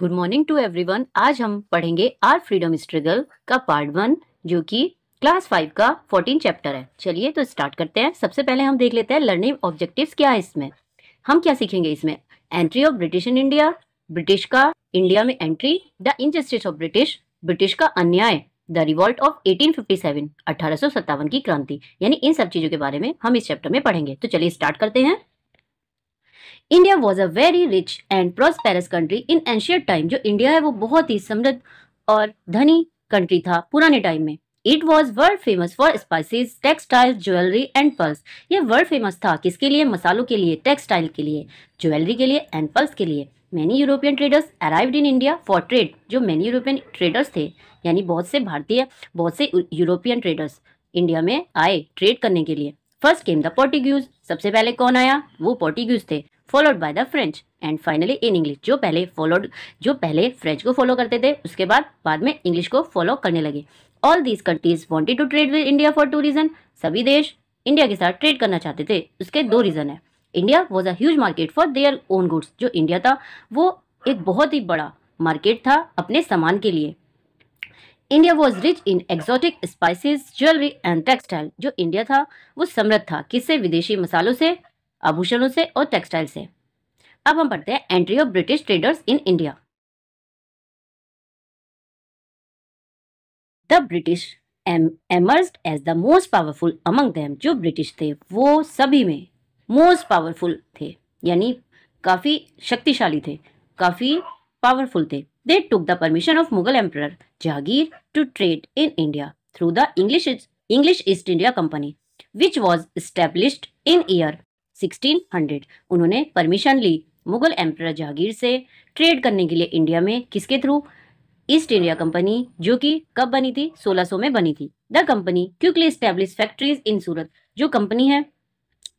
Good morning to everyone आज हम पढ़ेंगे आर फ्रीडम स्ट्रगल का पार्ट वन जो कि क्लास फाइव का फोर्टीन चैप्टर है चलिए तो स्टार्ट करते हैं सबसे पहले हम देख लेते हैं लर्निंग ऑब्जेक्टिव क्या है इसमें हम क्या सीखेंगे इसमें entry of British in India British का इंडिया में entry the injustice of British British का अन्याय द रिवॉल्ट ऑफ 1857 अठारह की क्रांति यानी इन सब चीजों के बारे में हम इस चैप्टर में पढ़ेंगे तो चलिए स्टार्ट करते हैं India was a very rich and prosperous country in ancient time जो इंडिया है वो बहुत ही समृद्ध और धनी कंट्री था पुराने टाइम में it was world famous for spices textile jewellery and pulse ये वर्ल्ड फेमस था किसके लिए मसालों के लिए टेक्सटाइल के लिए ज्वेलरी के लिए एंड पल्स के लिए many European traders arrived in India for trade जो मैनी यूरोपियन ट्रेडर्स थे यानी बहुत से भारतीय बहुत से यूरोपियन ट्रेडर्स इंडिया में आए ट्रेड करने के लिए फर्स्ट केम द पोर्टिग्यूज सबसे पहले कौन आया वो पोर्टिग्यूज थे followed by the French and finally in English जो पहले फॉलोड जो पहले फ्रेंच को फॉलो करते थे उसके बाद बाद में इंग्लिश को फॉलो करने लगे all these countries wanted to trade with India for two reason सभी देश इंडिया के साथ ट्रेड करना चाहते थे उसके दो रीज़न है India was a huge market for their own goods जो इंडिया था वो एक बहुत ही बड़ा मार्केट था अपने सामान के लिए India was rich in exotic spices jewellery and textile जो इंडिया था वो समृद्ध था किससे विदेशी मसालों से आभूषणों से और टेक्सटाइल से अब हम पढ़ते हैं entry of British traders in India the British emerged as the most powerful among them जो ब्रिटिश थे वो सभी में मोस्ट पावरफुल थे यानी काफ़ी शक्तिशाली थे काफ़ी पावरफुल थे they took the permission of Mughal emperor Jahangir to trade in India through the English English East India company which was established in year 1600 उन्होंने परमिशन ली मुगल एम्पर जहांगीर से ट्रेड करने के लिए इंडिया में किसके थ्रू ईस्ट इंडिया कंपनी जो कि कब बनी थी 1600 में बनी थी the company quickly establish factories in Surat जो कंपनी है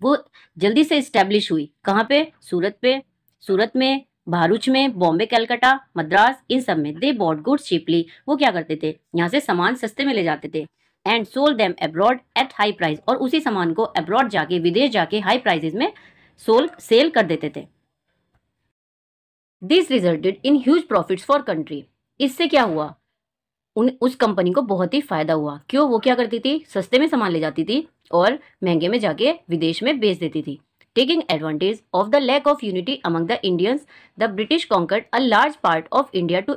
वो जल्दी से स्टैब्लिश हुई कहाँ पे सूरत पे सूरत में भारूच में बॉम्बे कलकत्ता मद्रास इन सब में दे बॉट गुड्स चीपली वो क्या करते थे यहाँ से सामान सस्ते में ले जाते थे and sold them abroad at high price और उसी सामान को अब्रॉड जाके विदेश जाके हाई प्राइजेज में सोल सेल कर देते थे this resulted in huge profits for country इससे क्या हुआ उन उस कंपनी को बहुत ही फायदा हुआ क्यों वो क्या करती थी सस्ते में सामान ले जाती थी और महंगे में जाके विदेश में बेच देती थी taking advantage of the lack of unity among the Indians the British conquered a large part of India to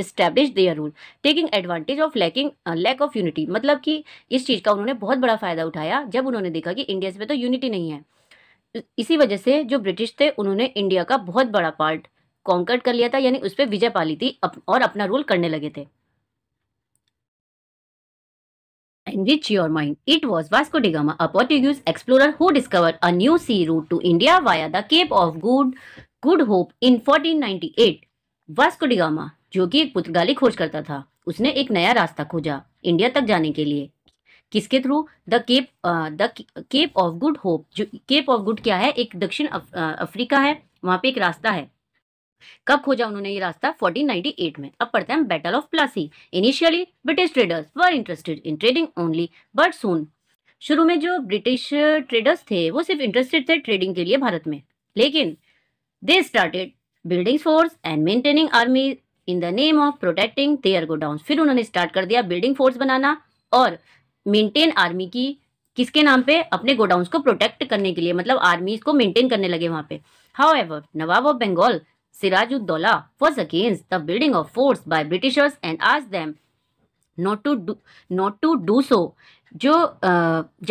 establish their rule taking advantage of lacking lack of unity मतलब कि इस चीज़ का उन्होंने बहुत बड़ा फ़ायदा उठाया जब उन्होंने देखा कि इंडिया में तो यूनिटी नहीं है इसी वजह से जो ब्रिटिश थे उन्होंने इंडिया का बहुत बड़ा पार्ट कॉन्कर्ट कर लिया था यानी उस पर विजय पाली थी अप, और अपना रूल करने लगे थे enrich your mind. It was Vasco da Gama, a Portuguese explorer who discovered a new sea route to India via the Cape of Good Good Hope in 1498. Vasco da Gama जो कि एक पुर्तगाली खोज करता था उसने एक नया रास्ता खोजा इंडिया तक जाने के लिए किसके through the cape the cape of good hope जो केप ऑफ गुड क्या है एक दक्षिण अफ, uh, अफ्रीका है वहां पे एक रास्ता है कब खोजा उन्होंने ये रास्ता 1498 में अब पढ़ते हैं battle of Plassey initially British traders were interested in trading only but soon शुरू में जो ब्रिटिश ट्रेडर्स थे वो सिर्फ इंटरेस्टेड थे ट्रेडिंग के लिए भारत में लेकिन they started building forts and maintaining army in the name of protecting their town फिर उन्होंने स्टार्ट कर दिया बिल्डिंग फोर्स बनाना और मेंटेन आर्मी की किसके नाम पे अपने गोडाउन को प्रोटेक्ट करने के लिए मतलब आर्मी को मेंटेन करने लगे वहां पे however nawab of Bengal Uddaula was against the building of forts by Britishers and आज them not to not to do so जो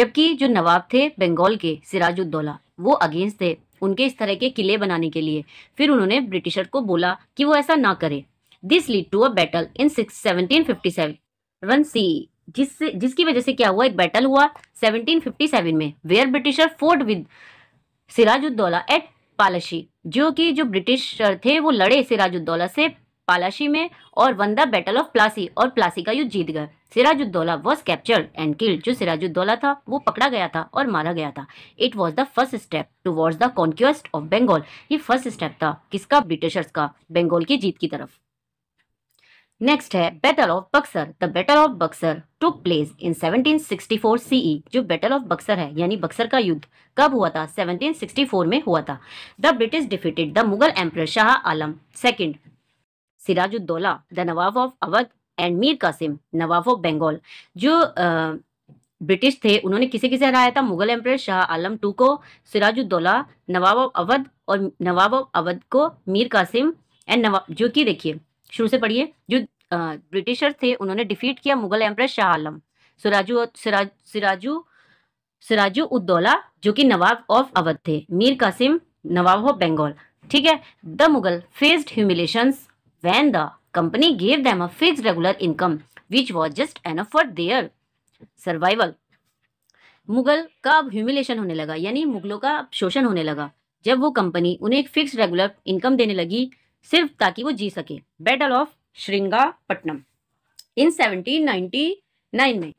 जबकि जो नवाब थे बंगाल के सिराजुद्दौला वो अगेंस्ट थे उनके इस तरह के किले बनाने के लिए फिर उन्होंने ब्रिटिशर को बोला कि वो ऐसा ना करे this lead to a battle in seventeen fifty seven C जिससे जिसकी वजह से क्या हुआ एक बैटल हुआ 1757 में where Britisher fought with Sirajuddaula at Palashi जो कि जो ब्रिटिशर थे वो लड़े सिराजुद्दौला से पालाशी में और won the battle of Plassey और प्लासी का युद्ध जीत गए Sirajuddaula was captured and killed जो सिराजुद्दौला था वो पकड़ा गया था और मारा गया था it was the first step toward the conquest of Bengal ये फर्स्ट स्टेप था किसका ब्रिटिशर्स का बंगाल की जीत की तरफ नेक्स्ट है battle of Buxar the battle of Buxar took place in 1764 CE जो बैटल ऑफ बक्सर है यानी बक्सर का युद्ध कब हुआ था 1764 में हुआ था the British defeated the Mughal emperor Shah Alam second Siraj-ud-Daulah the nawab of Awadh and Mir Qasim nawab of Bengal जो ब्रिटिश थे उन्होंने किसे किसे हराया था मुगल एम्पर शाह आलम टू को सिराजुद्दौला नवाब ऑफ अवध और नवाब ऑफ अवध को मीर कासिम एंड नवाब जो कि देखिए शुरू से पढ़िए जो ब्रिटिशर थे उन्होंने डिफीट किया मुगल एम्प्रेस शाह आलम सिराजू सिराजू सिराजू उद्दौला जो कि नवाब ऑफ अवध थे मीर कासिम नवाब ऑफ बंगाल ठीक है the Mughal faced humiliation when the company gave them a fix regular income which was just enough for their survival Mughal का अब ह्यूमिलेशन होने लगा यानी मुगलों का शोषण होने लगा जब वो कंपनी उन्हें एक फिक्स रेगुलर इनकम देने लगी सिर्फ ताकि वो जी सके बैटल ऑफ पट्टनम इन 1799 में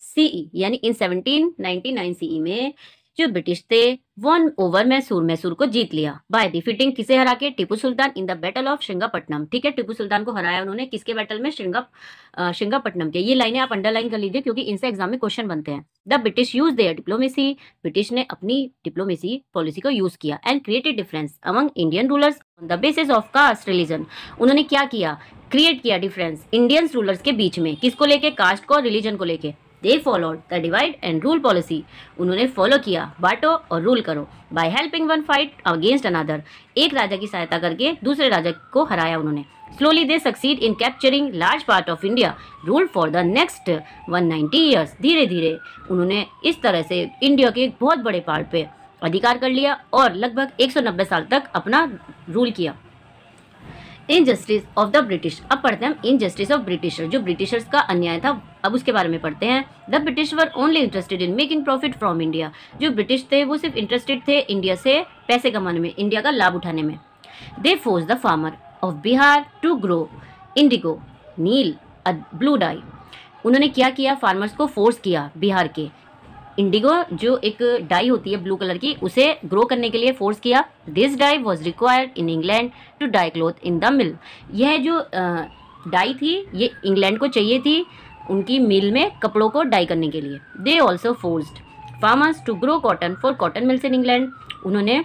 सीई e, यानी इन 1799 सीई में जो ब्रिटिश थे वन ओवर मैसूर मैसूर को जीत लिया बाय डिफीटिंग किसे हरा के Tipu Sultan in the battle of Srirangapatnam ठीक है टिपू सुल्तान को हराया उन्होंने किसके बैटल में श्रृंगा श्रृंगापट्टनम के ये लाइनें आप अंडरलाइन कर लीजिए क्योंकि इनसे एग्जाम में क्वेश्चन बनते हैं the British use their diplomacy British ने अपनी डिप्लोमेसी पॉलिसी को यूज किया and created difference among Indian rulers on the basis of caste religion उन्होंने क्या किया क्रिएट किया डिफरेंस इंडियंस रूलर्स के बीच में किसको लेके कास्ट को रिलीजन को लेके they followed the divide and rule policy उन्होंने फॉलो किया बांटो और रूल करो by helping one fight against another एक राजा की सहायता करके दूसरे राजा को हराया उन्होंने slowly they succeed in capturing large part of India rule for the next 190 ninety years धीरे धीरे उन्होंने इस तरह से इंडिया के एक बहुत बड़े पार्ट पे अधिकार कर लिया और लगभग 190 साल तक अपना रूल किया इनजस्टिस ऑफ द ब्रिटिश अब पढ़ते हैं हम इनजस्टिस ऑफ ब्रिटिशर जो ब्रिटिशर्स का अन्याय था अब उसके बारे में पढ़ते हैं the British were only interested in making profit from India जो ब्रिटिश थे वो सिर्फ इंटरेस्टेड थे इंडिया से पैसे कमाने में इंडिया का लाभ उठाने में they force the farmer of Bihar to grow indigo नील ब्लू डाई उन्होंने क्या किया फार्मर्स को फोर्स किया बिहार के इंडिगो जो एक डाई होती है ब्लू कलर की उसे ग्रो करने के लिए फोर्स किया this dye was required in England to dye cloth in the mill यह जो डाई थी ये इंग्लैंड को चाहिए थी उनकी मिल में कपड़ों को डाई करने के लिए they also force farmers to grow cotton for cotton mills in England उन्होंने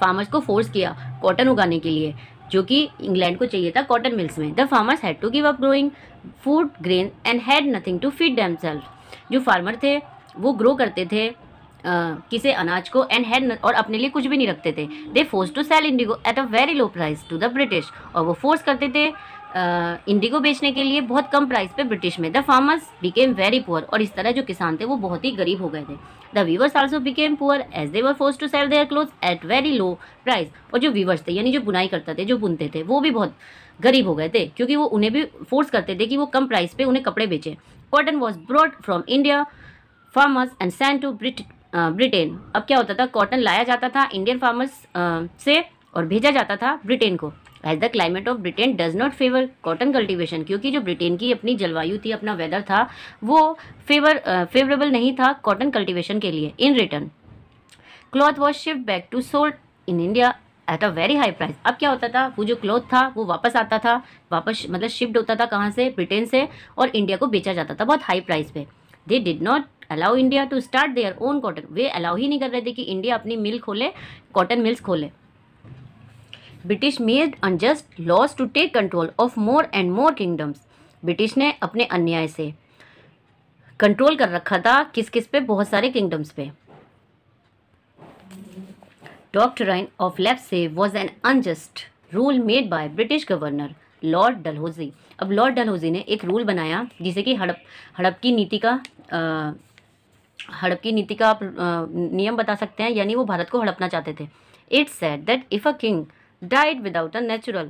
फार्मर्स को फोर्स किया कॉटन उगाने के लिए जो कि इंग्लैंड को चाहिए था कॉटन मिल्स में the farmers had to give up growing food grain and had nothing to feed them जो फार्मर थे वो ग्रो करते थे Uh, किसे अनाज को एंड हैड और अपने लिए कुछ भी नहीं रखते थे they force to sell indigo at a very low price to the British और वो फोर्स करते थे इंडिगो बेचने के लिए बहुत कम प्राइस पे ब्रिटिश में the farmers became very poor और इस तरह जो किसान थे वो बहुत ही गरीब हो गए थे the weavers also became poor as they were force to sell their cloth at very low price और जो वीवर्स थे यानी जो बुनाई करते थे जो बुनते थे वो भी बहुत गरीब हो गए थे क्योंकि वो उन्हें भी फोर्स करते थे कि वो कम प्राइस पे उन्हें कपड़े बेचें cotton was brought from India farmers and send to Britain अब क्या होता था कॉटन लाया जाता था इंडियन फार्मर्स से और भेजा जाता था ब्रिटेन को as the climate of Britain does not favour cotton cultivation क्योंकि जो ब्रिटेन की अपनी जलवायु थी अपना वेदर था वो फेवर फेवरेबल नहीं था कॉटन कल्टिवेशन के लिए in return cloth was shift back to sold in India at a very high price अब क्या होता था वो जो क्लॉथ था वो वापस आता था वापस मतलब शिफ्ट होता था कहाँ से ब्रिटेन से और इंडिया को बेचा जाता था बहुत हाई प्राइस पे they did not allow India to start their own cotton वे अलाउ ही नहीं कर रहे थे कि इंडिया अपनी मिल खोले कॉटन मिल्स खोले British made unjust laws to take control of more and more kingdoms British ने अपने अन्याय से कंट्रोल कर रखा था किस किस पे बहुत सारे किंगडम्स पे doctrine of lapse was an unjust rule made by British governor lord Dalhousie अब लॉर्ड डलहौजी ने एक रूल बनाया जिसे कि हड़प हड़प की नीति का आ, हड़प की नीति का आप नियम बता सकते हैं यानी वो भारत को हड़पना चाहते थे it's said that if a king died without a natural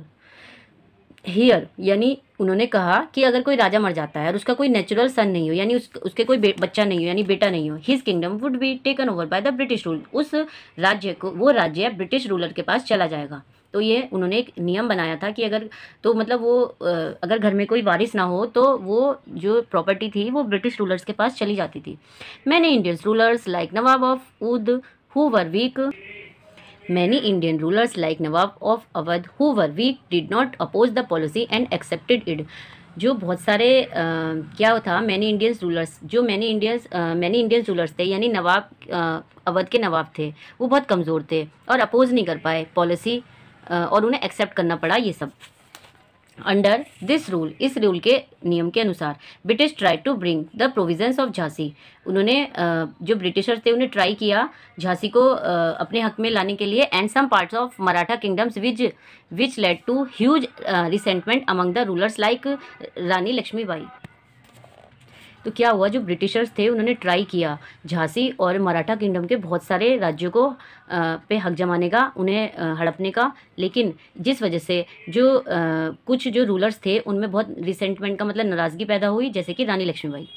heir यानी उन्होंने कहा कि अगर कोई राजा मर जाता है और उसका कोई नेचुरल सन नहीं हो यानी उस, उसके कोई बच्चा नहीं हो यानी बेटा नहीं हो his kingdom would be taken over by the British rule उस राज्य को वो राज्य ब्रिटिश रूलर के पास चला जाएगा तो ये उन्होंने एक नियम बनाया था कि अगर तो मतलब वो अगर घर में कोई वारिस ना हो तो वो जो प्रॉपर्टी थी वो ब्रिटिश रूलर्स के पास चली जाती थी मैंने Indians rulers like nawab of Oudh who were weak Many Indian rulers like Nawab of Awadh who were weak did not oppose the policy and accepted it. जो बहुत सारे आ, क्या था मैनी इंडियंस रूलर्स जो many Indians many Indians rulers थे यानी नवाब अवध के नवाब थे वो बहुत कमज़ोर थे और अपोज नहीं कर पाए पॉलिसी और उन्हें एक्सेप्ट करना पड़ा ये सब अंडर दिस रूल इस रूल के नियम के अनुसार British try to bring the provisions of Jhansi उन्होंने जो ब्रिटिशर्स थे उन्हें ट्राई किया झांसी को अपने हक में लाने के लिए and some parts of Maratha kingdoms which which led to huge resentment among the rulers like Rani Lakshmibai तो क्या हुआ जो ब्रिटिशर्स थे उन्होंने ट्राई किया झांसी और मराठा किंगडम के बहुत सारे राज्यों को पे हक जमाने का उन्हें हड़पने का लेकिन जिस वजह से जो आ, कुछ जो रूलर्स थे उनमें बहुत रिसेंटमेंट का मतलब नाराज़गी पैदा हुई जैसे कि रानी लक्ष्मीबाई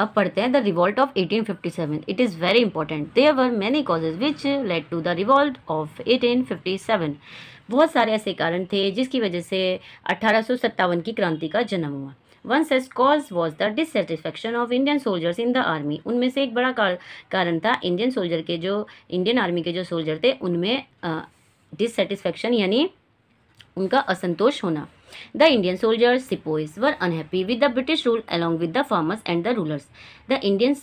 अब पढ़ते हैं the revolt of 1857 it is very important they are many causes which led to the revolt of 1857 बहुत सारे ऐसे कारण थे जिसकी वजह से अठारह की क्रांति का जन्म हुआ one such cause was the dissatisfaction of Indian soldiers in the army उनमें से एक बड़ा कारण था इंडियन सोल्जर के जो इंडियन आर्मी के जो सोल्जर थे उनमें डिससेटिस्फेक्शन यानी उनका असंतोष होना the Indian soldiers sepoys, were unhappy with the British rule along with the farmers and the rulers the Indian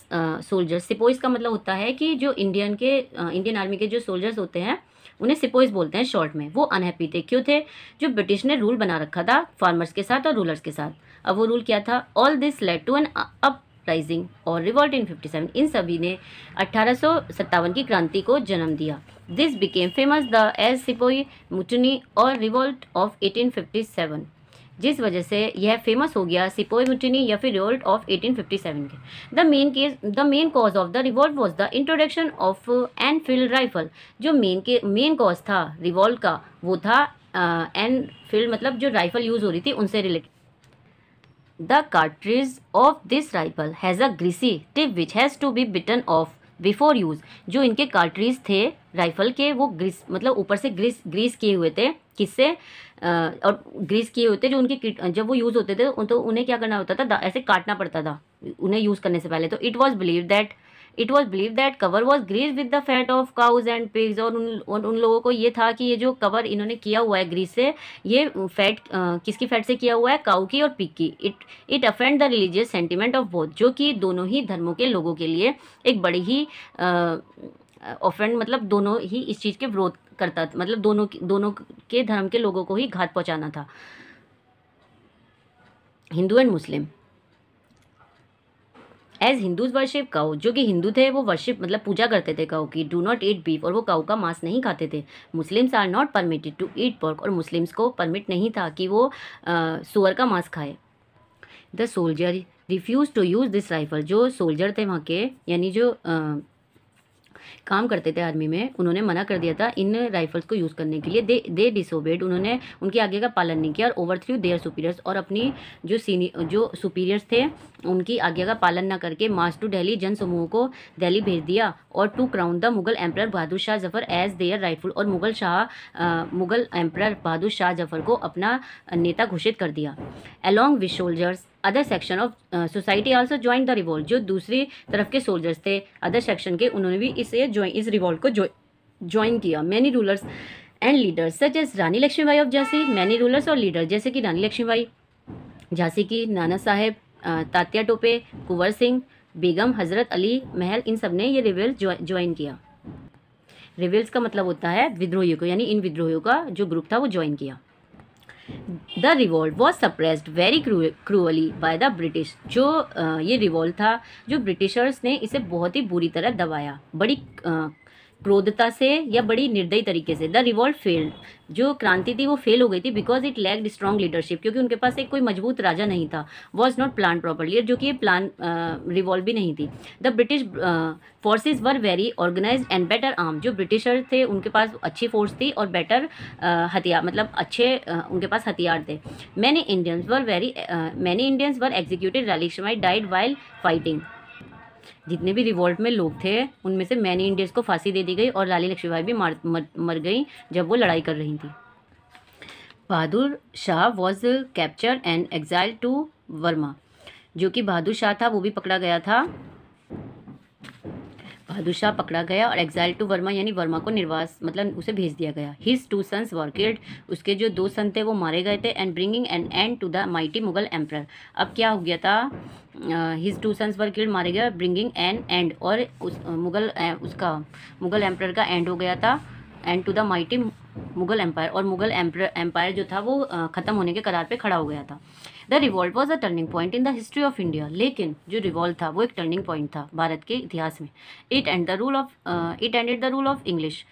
soldiers sepoys का मतलब होता है कि जो इंडियन के इंडियन uh, आर्मी के जो सोल्जर्स होते हैं उन्हें सिपोइज बोलते हैं शॉर्ट में वो अनहैप्पी थे क्यों थे जो ब्रिटिश ने रूल बना रखा था फार्मर्स के साथ और रूलर्स के साथ अब वो रूल क्या था all this let to an uprising और रिवॉल्ट इन सेवन इन सभी ने सत्तावन की क्रांति को जन्म दिया this became famous the as sepoy mutiny और रिवॉल्ट ऑफ सेवन जिस वजह से यह फेमस हो गया सिपोई मुटनी या फिर रिवॉल्ट ऑफ 1857 के the main case the main cause of the revolt was the introduction of Enfield rifle जो मेन के मेन कॉज था रिवॉल्ट का वो था एनफील्ड uh, मतलब जो राइफल यूज़ हो रही थी उनसे related the cartridge of this rifle has a greasy tip which has to be bitten off before use जो इनके कार्ट्रीज थे राइफल के वो ग्रीस मतलब ऊपर से ग्रीस ग्रीस किए हुए थे किससे और ग्रीस किए हुए थे जो उनके जब वो यूज़ होते थे तो उन्हें क्या करना होता था ऐसे काटना पड़ता था उन्हें यूज़ करने से पहले तो it was believe that it was believe that cover was grease with the fat of cows and pigs और उन उन लोगों को ये था कि ये जो कवर इन्होंने किया हुआ है ग्रीस से ये फैट किसकी फैट से किया हुआ है काउ की और पिग की it it offend the religious sentiment of both जो कि दोनों ही धर्मों के लोगों के लिए एक बड़ी ही ऑफेंड मतलब दोनों ही इस चीज़ के विरोध करता मतलब दोनों दोनों के धर्म के लोगों को ही घात पहुँचाना था Hindu and Muslim as Hindus worship cow जो कि हिंदू थे वो वर्शिप मतलब पूजा करते थे काऊ की डू नॉट ईट बीफ और वो काऊ का मांस नहीं खाते थे Muslims are not permitted to eat pork और मुस्लिम्स को परमिट नहीं था कि वो सुअर का मांस खाए the soldier refuse to use this rifle जो सोल्जर थे वहाँ के यानी जो काम करते थे आर्मी में उन्होंने मना कर दिया था इन राइफल्स को यूज़ करने के लिए दे दे डिसोबेड उन्होंने उनकी आगे का पालन नहीं किया और ओवर थ्रू देयर सुपीरियर्स और अपनी जो सीनियर जो सुपीरियर्स थे उनकी आज्ञा का पालन न करके मार्च टू डेली जन समूह को दिल्ली भेज दिया और to crown the Mughal emperor Bahadur Shah Zafar as their rifle और मुगल शाह मुगल एम्पर बहादुर शाह जफर को अपना नेता घोषित कर दिया along with soldiers other section of society also join the revolt जो दूसरी तरफ के सोल्जर्स थे अदर सेक्शन के उन्होंने भी इसे ज्वाइन इस रिवॉल्ट को ज्वाइन किया many rulers and leaders such as Rani Lakshmibai of Jhansi many rulers और लीडर्स जैसे कि रानी लक्ष्मीबाई झांसी की नाना साहेब uh, तात्या टोपे कुंवर सिंह बेगम हजरत अली महल इन सब ने ये रिवेल्स ज्वाइन किया रिवेल्स का मतलब होता है विद्रोहियों को यानी इन विद्रोहियों का जो ग्रुप था वो ज्वाइन किया the revolt was suppressed very cruelly by the British जो ये रिवॉल्ट था जो ब्रिटिशर्स ने इसे बहुत ही बुरी तरह दबाया बड़ी क्रोधता से या बड़ी निर्दयी तरीके से द रिवॉल्ट फेल्ड जो क्रांति थी वो फेल हो गई थी because it lacked strong leadership क्योंकि उनके पास एक कोई मजबूत राजा नहीं था वॉज नॉट प्लान प्रॉपरली जो कि प्लान रिवॉल्व भी नहीं थी the British forces were very organise and better arm जो ब्रिटिशर थे उनके पास अच्छी फोर्स थी और बेटर हथियार मतलब अच्छे uh, उनके पास हथियार थे many Indians were very many Indians were executive rally died while fighting जितने भी रिवोल्ट में लोग थे उनमें से मैनी इंडियंस को फांसी दे दी गई और लाली लक्ष्मीबाई भी मर, मर गई जब वो लड़ाई कर रही थी Bahadur Shah was capture and exile to Burma जो कि बहादुर शाह था वो भी पकड़ा गया था बहादुर शाह पकड़ा गया और एग्जाइल टू वर्मा यानी वर्मा को निर्वास मतलब उसे भेज दिया गया हिज टू सन्स वर्किड उसके जो दो सन थे वो मारे गए थे and bringing an end to the mighty Mughal emperor अब क्या हो गया था his two sons were killed मारे गए ब्रिंगिंग एन एंड और उस मुगल उसका मुगल एम्पायर का एंड हो गया था end to the mighty Mughal empire और मुगल एम्पायर जो था वो ख़त्म होने के करार पे खड़ा हो गया था the revolt was a turning point in the history of India लेकिन जो रिवॉल्ट था वो एक टर्निंग पॉइंट था भारत के इतिहास में it end the rule of it ended the rule of English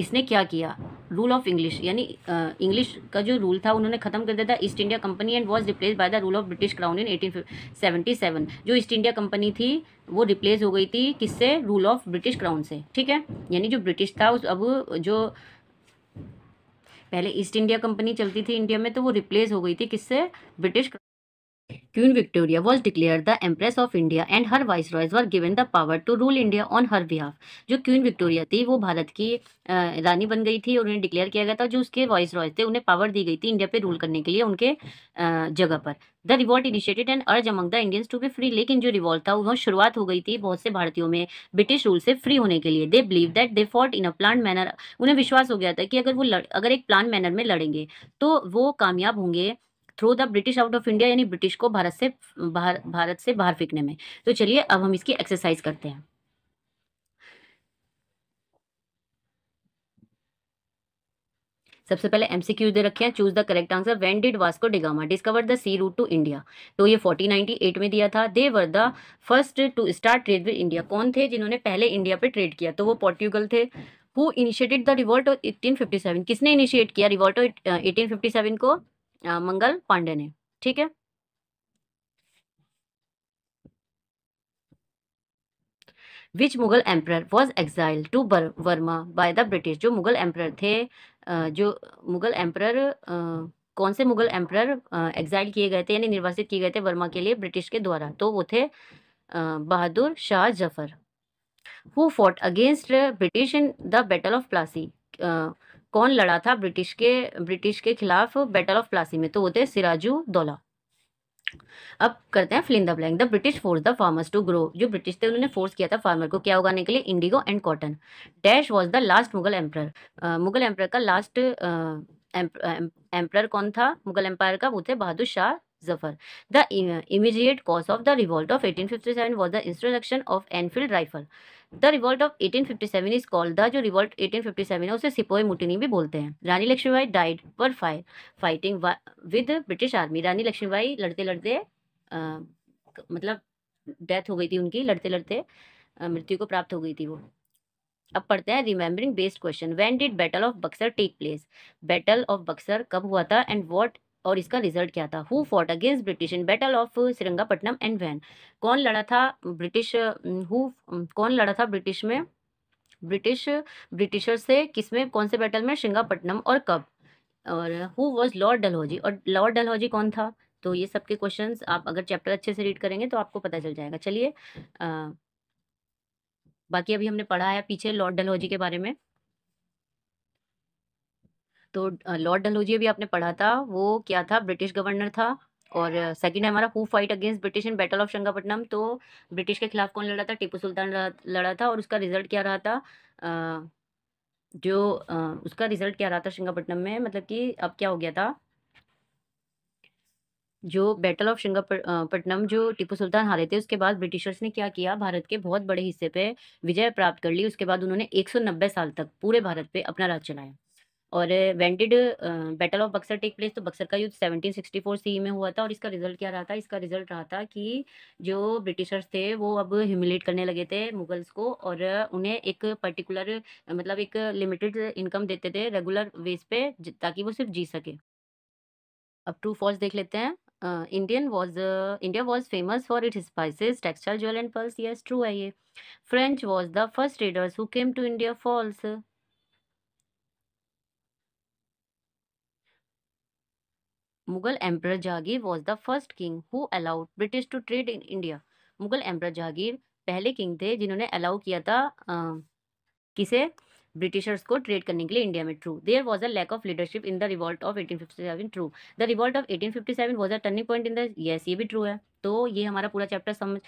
इसने क्या किया रूल ऑफ इंग्लिश यानी इंग्लिश का जो रूल था उन्होंने खत्म कर दिया था East India company and was replace by the rule of British crown in 1877 जो ईस्ट इंडिया कंपनी थी वो रिप्लेस हो गई थी किससे रूल ऑफ ब्रिटिश क्राउन से ठीक है यानी जो ब्रिटिश था उस अब जो पहले ईस्ट इंडिया कंपनी चलती थी इंडिया में तो वो रिप्लेस हो गई थी किससे British Victoria was declare the empress of India and her viceroys were given the power to rule India on her behalf जो क्वीन विक्टोरिया थी वो भारत की रानी बन गई थी और उन्हें डिक्लेयर किया गया था जो उसके वॉइस रॉयज थे उन्हें पावर दी गई थी इंडिया पे रूल करने के लिए उनके जगह पर the revolt initiated and urge among the Indians to be free लेकिन जो रिवॉल्ट था वो शुरुआत हो गई थी बहुत से भारतीयों में ब्रिटिश रूल से फ्री होने के लिए they believe that they fought in a plan manner उन्हें विश्वास हो गया था कि अगर वो लड़, अगर एक प्लान मैनर में लड़ेंगे तो वो कामयाब होंगे throw the British out of India यानी ब्रिटिश को भारत से बाहर भारत से बाहर फेंकने में तो चलिए अब हम इसकी एक्सरसाइज करते हैं सबसे पहले एमसीक्यू दे रखे हैं choose the correct answer when did Vasco da Gama discover the sea route to India तो ये 1498 में दिया था they were the first to start trade with India कौन थे जिन्होंने पहले इंडिया पे ट्रेड किया तो वो पोर्टुगल थे who initiated the revolt of 1857 किसने इनिशिएट किया रिवॉल्ट ऑफ 1857 को मंगल पांडे ने ठीक है which Mughal emperor was exile to Burma by the British जो मुगल एम्प्रर थे जो मुगल एम्प्रर कौन से मुगल एम्प्रर एक्साइल किए गए थे यानी निर्वासित किए गए थे वर्मा के लिए ब्रिटिश के द्वारा तो वो थे Bahadur Shah Zafar who fought against British in the battle of Plassey कौन लड़ा था ब्रिटिश के ब्रिटिश के खिलाफ बैटल ऑफ प्लासी में तो वो थे सिराजू दौला अब करते हैं filling the blank the British force the farmers to grow जो ब्रिटिश थे उन्होंने फोर्स किया था फार्मर को क्या उगाने के लिए indigo and cotton dash was the last Mughal emperor Mughal emperor का लास्ट एम्प्रायर कौन था मुगल एम्पायर का वो थे Bahadur Shah Zafar. The uh, immediate cause of the revolt of 1857 was the introduction of Enfield rifle the revolt of 1857 is called the जो revolt 1857 है उसे sepoy mutiny भी बोलते हैं Rani Lakshmibai died for fire fighting with British army Rani Lakshmibai लड़ते लड़ते आ, मतलब death हो गई थी उनकी लड़ते लड़ते मृत्यु को प्राप्त हो गई थी वो अब पढ़ते हैं remembering based question when did battle of Buxar take place battle of Buxar कब हुआ था एंड वॉट और इसका रिजल्ट क्या था who fought against British in battle of Srirangapatnam and when कौन लड़ा था ब्रिटिश हु कौन लड़ा था ब्रिटिश में ब्रिटिश ब्रिटिशर से किसमें कौन से बैटल में श्रृंगापट्टनम और कब और हु वॉज लॉर्ड डलहौजी और लॉर्ड डलहौजी कौन था तो ये सबके क्वेश्चंस आप अगर चैप्टर अच्छे से रीड करेंगे तो आपको पता चल जाएगा चलिए बाकी अभी हमने पढ़ा है पीछे लॉर्ड डलहौजी के बारे में तो लॉर्ड डलहौजी भी आपने पढ़ा था वो क्या था ब्रिटिश गवर्नर था और सेकंड है हमारा who fight against British in battle of Srirangapatnam तो ब्रिटिश के खिलाफ कौन लड़ा था टीपू सुल्तान लड़ा था और उसका रिजल्ट क्या रहा था जो उसका रिजल्ट क्या रहा था शंगापट्टनम में मतलब कि अब क्या हो गया था जो बैटल ऑफ शंगापट्टनम जो टीपू सुल्तान हारे थे उसके बाद ब्रिटिशर्स ने क्या किया भारत के बहुत बड़े हिस्से पे विजय प्राप्त कर ली उसके बाद उन्होंने 190 साल तक पूरे भारत पे अपना राज चलाया और when did battle of Buxar take place तो बक्सर का युद्ध 1764 सी में हुआ था और इसका रिजल्ट क्या रहा था इसका रिजल्ट रहा था कि जो ब्रिटिशर्स थे वो अब ह्यूमिलेट करने लगे थे मुगल्स को और उन्हें एक पर्टिकुलर मतलब एक लिमिटेड इनकम देते थे रेगुलर वेज पे ताकि वो सिर्फ जी सके अब ट्रू फॉल्स देख लेते हैं Indian was India was famous for it spices textile jewel and pearls ये ट्रू है ये French was the first traders who came to India false Mughal emperor Jahangir was the first king who allowed British to trade in India Mughal emperor Jahangir पहले king थे जिन्होंने allow किया था आ, किसे Britishers को ट्रेड करने के लिए इंडिया में true there was a lack of leadership in the revolt of 1857 true the revolt of 1857 was a turning point in the yes ये भी ट्रू है तो ये हमारा पूरा चैप्टर समझ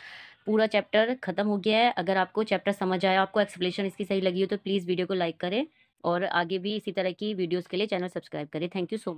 पूरा चैप्टर खत्म हो गया है अगर आपको चैप्टर समझ आया आपको एक्सप्लेनेशन इसकी सही लगी हो तो प्लीज़ वीडियो को लाइक करें और आगे भी इसी तरह की वीडियोज़ के लिए चैनल सब्सक्राइब करें थैंक यू सो